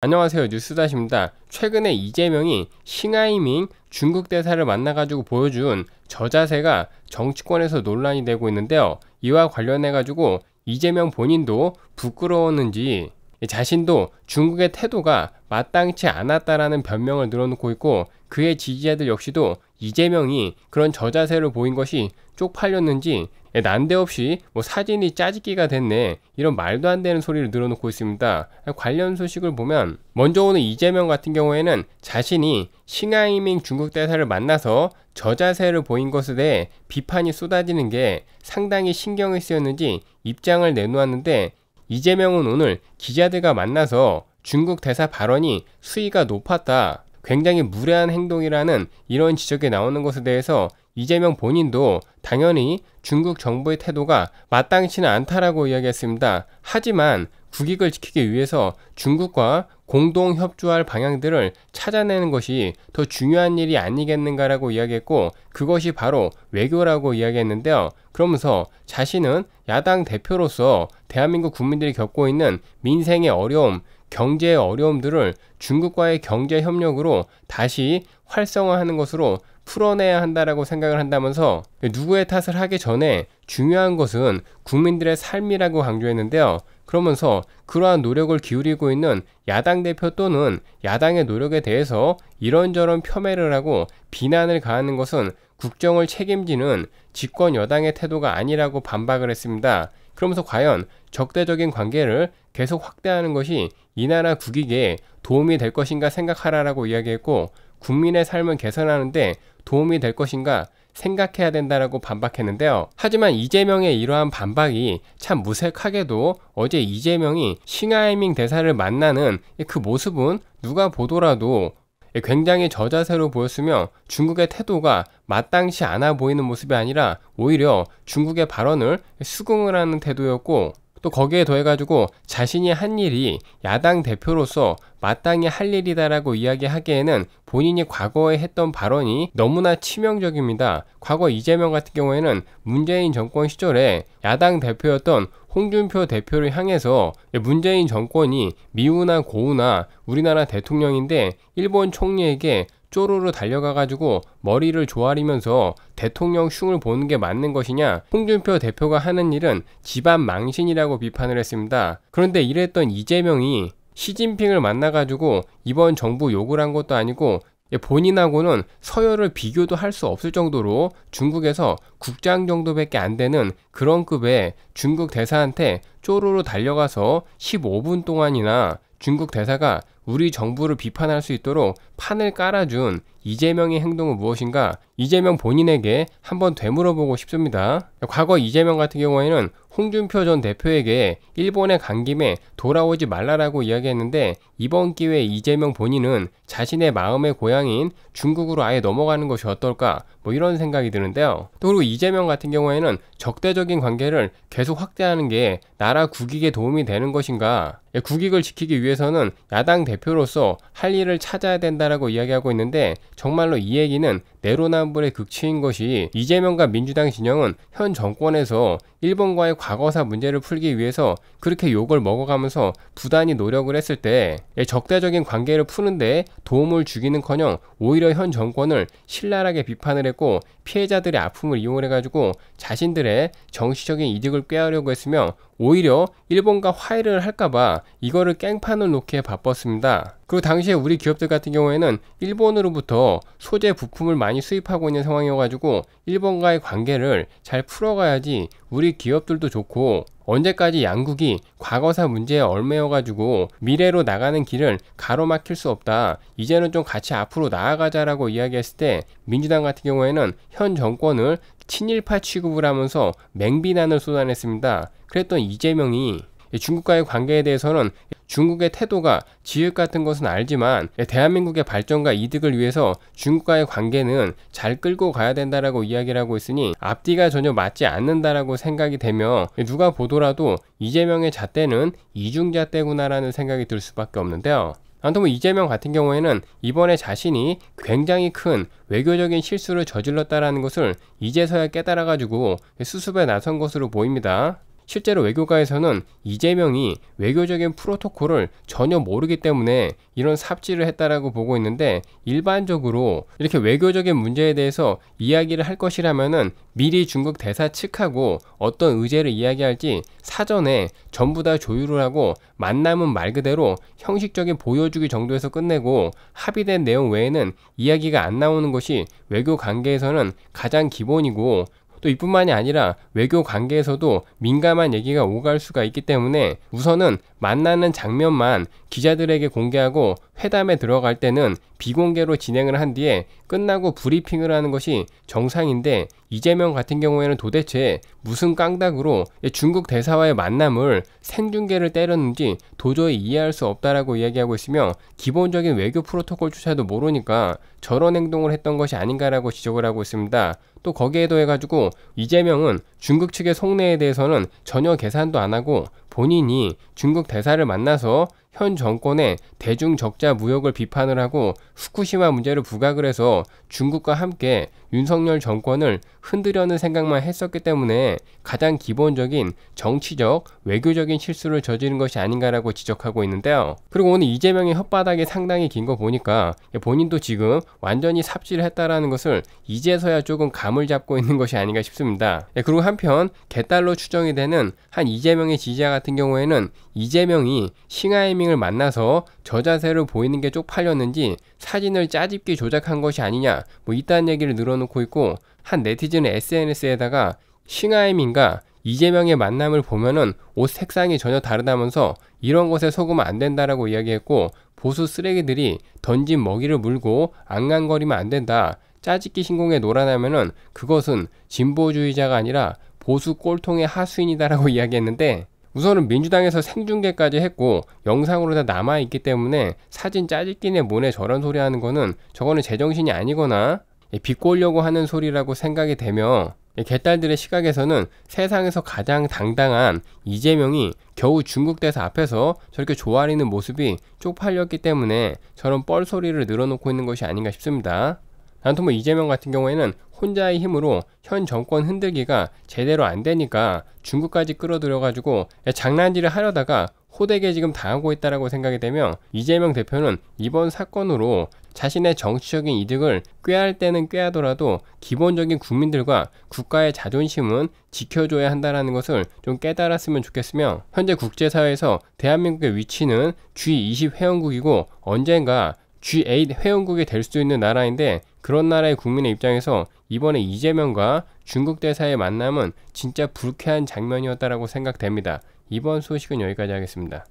안녕하세요 뉴스다시입니다. 최근에 이재명이 싱하이밍 중국 대사를 만나가지고 보여준 저자세가 정치권에서 논란이 되고 있는데요. 이와 관련해가지고 이재명 본인도 부끄러웠는지 자신도 중국의 태도가 마땅치 않았다라는 변명을 늘어놓고 있고 그의 지지자들 역시도 이재명이 그런 저자세를 보인 것이 쪽팔렸는지 예, 난데없이 뭐 사진이 짜집기가 됐네 이런 말도 안 되는 소리를 늘어놓고 있습니다. 관련 소식을 보면 먼저 오는 이재명 같은 경우에는 자신이 싱하이밍 중국 대사를 만나서 저자세를 보인 것에 대해 비판이 쏟아지는 게 상당히 신경이 쓰였는지 입장을 내놓았는데 이재명은 오늘 기자들과 만나서 중국 대사 발언이 수위가 높았다 굉장히 무례한 행동이라는 이런 지적이 나오는 것에 대해서 이재명 본인도 당연히 중국 정부의 태도가 마땅치는 않다라고 이야기했습니다. 하지만 국익을 지키기 위해서 중국과 공동 협조할 방향들을 찾아내는 것이 더 중요한 일이 아니겠는가라고 이야기했고 그것이 바로 외교라고 이야기했는데요. 그러면서 자신은 야당 대표로서 대한민국 국민들이 겪고 있는 민생의 어려움, 경제의 어려움들을 중국과의 경제 협력으로 다시 활성화하는 것으로 풀어내야 한다라고 생각을 한다면서 누구의 탓을 하기 전에 중요한 것은 국민들의 삶이라고 강조했는데요. 그러면서 그러한 노력을 기울이고 있는 야당 대표 또는 야당의 노력에 대해서 이런저런 폄훼를 하고 비난을 가하는 것은 국정을 책임지는 집권 여당의 태도가 아니라고 반박을 했습니다. 그러면서 과연 적대적인 관계를 계속 확대하는 것이 이 나라 국익에 도움이 될 것인가 생각하라라고 이야기했고 국민의 삶을 개선하는데 도움이 될 것인가 생각해야 된다라고 반박했는데요. 하지만 이재명의 이러한 반박이 참 무색하게도 어제 이재명이 싱하이밍 대사를 만나는 그 모습은 누가 보더라도 굉장히 저자세로 보였으며 중국의 태도가 마땅치 않아 보이는 모습이 아니라 오히려 중국의 발언을 수긍을 하는 태도였고 또 거기에 더해가지고 자신이 한 일이 야당 대표로서 마땅히 할 일이다라고 이야기하기에는 본인이 과거에 했던 발언이 너무나 치명적입니다. 과거 이재명 같은 경우에는 문재인 정권 시절에 야당 대표였던 홍준표 대표를 향해서 문재인 정권이 미우나 고우나 우리나라 대통령인데 일본 총리에게 쪼르르 달려가가지고 머리를 조아리면서 대통령 흉을 보는 게 맞는 것이냐 홍준표 대표가 하는 일은 집안 망신이라고 비판을 했습니다. 그런데 이랬던 이재명이 시진핑을 만나가지고 이번 정부 욕을 한 것도 아니고 예, 본인하고는 서열을 비교도 할 수 없을 정도로 중국에서 국장 정도밖에 안 되는 그런 급의 중국 대사한테 쪼르르 달려가서 15분 동안이나 중국 대사가 우리 정부를 비판할 수 있도록 판을 깔아준 이재명의 행동은 무엇인가 이재명 본인에게 한번 되물어보고 싶습니다. 과거 이재명 같은 경우에는 홍준표 전 대표에게 일본에 간 김에 돌아오지 말라라고 이야기했는데 이번 기회에 이재명 본인은 자신의 마음의 고향인 중국으로 아예 넘어가는 것이 어떨까 뭐 이런 생각이 드는데요. 또 그리고 이재명 같은 경우에는 적대적인 관계를 계속 확대하는 게 나라 국익에 도움이 되는 것인가 예, 국익을 지키기 위해서는 야당 대표로서 할 일을 찾아야 된다라고 이야기하고 있는데 정말로 이 얘기는 내로남불의 극치인 것이 이재명과 민주당 진영은 현 정권에서 일본과의 과거사 문제를 풀기 위해서 그렇게 욕을 먹어가면서 부단히 노력을 했을 때 적대적인 관계를 푸는데 도움을 주기는커녕 오히려 현 정권을 신랄하게 비판을 했고 피해자들의 아픔을 이용해가지고 자신들의 정치적인 이득을 꾀하려고 했으며 오히려 일본과 화해를 할까봐 이거를 깽판을 놓기에 바빴습니다. 그리고 당시에 우리 기업들 같은 경우에는 일본으로부터 소재 부품을 많이 수입하고 있는 상황이어가지고 일본과의 관계를 잘 풀어가야지 우리 기업들도 좋고 언제까지 양국이 과거사 문제에 얽매여가지고 미래로 나가는 길을 가로막힐 수 없다. 이제는 좀 같이 앞으로 나아가자라고 이야기했을 때 민주당 같은 경우에는 현 정권을 친일파 취급을 하면서 맹비난을 쏟아냈습니다. 그랬던 이재명이 중국과의 관계에 대해서는 중국의 태도가 지읒 같은 것은 알지만 대한민국의 발전과 이득을 위해서 중국과의 관계는 잘 끌고 가야 된다라고 이야기를 하고 있으니 앞뒤가 전혀 맞지 않는다라고 생각이 되며 누가 보더라도 이재명의 잣대는 이중잣대구나라는 생각이 들 수밖에 없는데요. 아무튼 뭐 이재명 같은 경우에는 이번에 자신이 굉장히 큰 외교적인 실수를 저질렀다라는 것을 이제서야 깨달아가지고 수습에 나선 것으로 보입니다. 실제로 외교가에서는 이재명이 외교적인 프로토콜을 전혀 모르기 때문에 이런 삽질을 했다라고 보고 있는데 일반적으로 이렇게 외교적인 문제에 대해서 이야기를 할 것이라면은 미리 중국 대사 측하고 어떤 의제를 이야기할지 사전에 전부 다 조율을 하고 만남은 말 그대로 형식적인 보여주기 정도에서 끝내고 합의된 내용 외에는 이야기가 안 나오는 것이 외교 관계에서는 가장 기본이고 또 이뿐만이 아니라 외교 관계에서도 민감한 얘기가 오갈 수가 있기 때문에 우선은 만나는 장면만 기자들에게 공개하고 회담에 들어갈 때는 비공개로 진행을 한 뒤에 끝나고 브리핑을 하는 것이 정상인데 이재명 같은 경우에는 도대체 무슨 깡닥으로 중국 대사와의 만남을 생중계를 때렸는지 도저히 이해할 수 없다라고 이야기하고 있으며 기본적인 외교 프로토콜조차도 모르니까 저런 행동을 했던 것이 아닌가라고 지적을 하고 있습니다. 또 거기에 더해가지고 이재명은 중국 측의 속내에 대해서는 전혀 계산도 안 하고 본인이 중국 대사를 만나서 현 정권의 대중 적자 무역을 비판을 하고 후쿠시마 문제를 부각을 해서 중국과 함께 윤석열 정권을 흔들려는 생각만 했었기 때문에 가장 기본적인 정치적, 외교적인 실수를 저지른 것이 아닌가라고 지적하고 있는데요. 그리고 오늘 이재명의 혓바닥이 상당히 긴 거 보니까 본인도 지금 완전히 삽질을 했다라는 것을 이제서야 조금 감을 잡고 있는 것이 아닌가 싶습니다. 예, 그리고 한편 개딸로 추정이 되는 한 이재명의 지지자 같은 경우에는 이재명이 싱하이밍 웨이팅을 만나서 저 자세로 보이는 게 쪽팔렸는지 사진을 짜집기 조작한 것이 아니냐 뭐 이딴 얘기를 늘어놓고 있고 한 네티즌의 SNS에다가 싱하임인가 이재명의 만남을 보면은 옷 색상이 전혀 다르다면서 이런 것에 속으면 안 된다라고 이야기했고 보수 쓰레기들이 던진 먹이를 물고 안간거리면 안 된다. 짜집기 신공에 놀아나면은 그것은 진보주의자가 아니라 보수 꼴통의 하수인이다라고 이야기했는데 우선은 민주당에서 생중계까지 했고 영상으로 다 남아있기 때문에 사진 짜집기네 뭐네 저런 소리 하는 거는 저거는 제정신이 아니거나 예, 비꼬려고 하는 소리라고 생각이 되며 예, 개딸들의 시각에서는 세상에서 가장 당당한 이재명이 겨우 중국 대사 앞에서 저렇게 조아리는 모습이 쪽팔렸기 때문에 저런 뻘소리를 늘어놓고 있는 것이 아닌가 싶습니다. 반통부 이재명 같은 경우에는 혼자의 힘으로 현 정권 흔들기가 제대로 안 되니까 중국까지 끌어들여가지고 장난질을 하려다가 호되게 지금 당하고 있다라고 생각이 되면 이재명 대표는 이번 사건으로 자신의 정치적인 이득을 꾀할 때는 꾀하더라도 기본적인 국민들과 국가의 자존심은 지켜줘야 한다라는 것을 좀 깨달았으면 좋겠으며 현재 국제사회에서 대한민국의 위치는 G20 회원국이고 언젠가 G8 회원국이 될 수 있는 나라인데 그런 나라의 국민의 입장에서 이번에 이재명과 중국 대사의 만남은 진짜 불쾌한 장면이었다라고 생각됩니다. 이번 소식은 여기까지 하겠습니다.